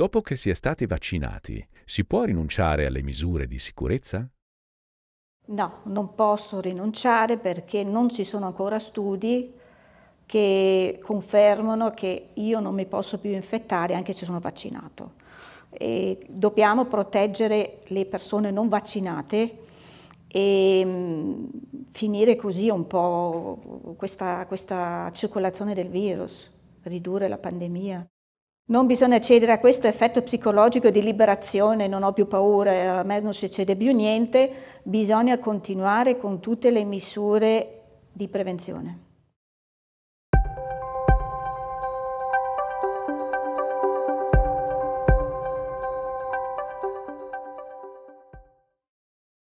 Dopo che si è stati vaccinati, si può rinunciare alle misure di sicurezza? No, non posso rinunciare perché non ci sono ancora studi che confermano che io non mi posso più infettare anche se sono vaccinato. E dobbiamo proteggere le persone non vaccinate e mm, finire così un po' questa, questa circolazione del virus, ridurre la pandemia. Non bisogna cedere a questo effetto psicologico di liberazione, non ho più paura, a me non succede più niente, bisogna continuare con tutte le misure di prevenzione.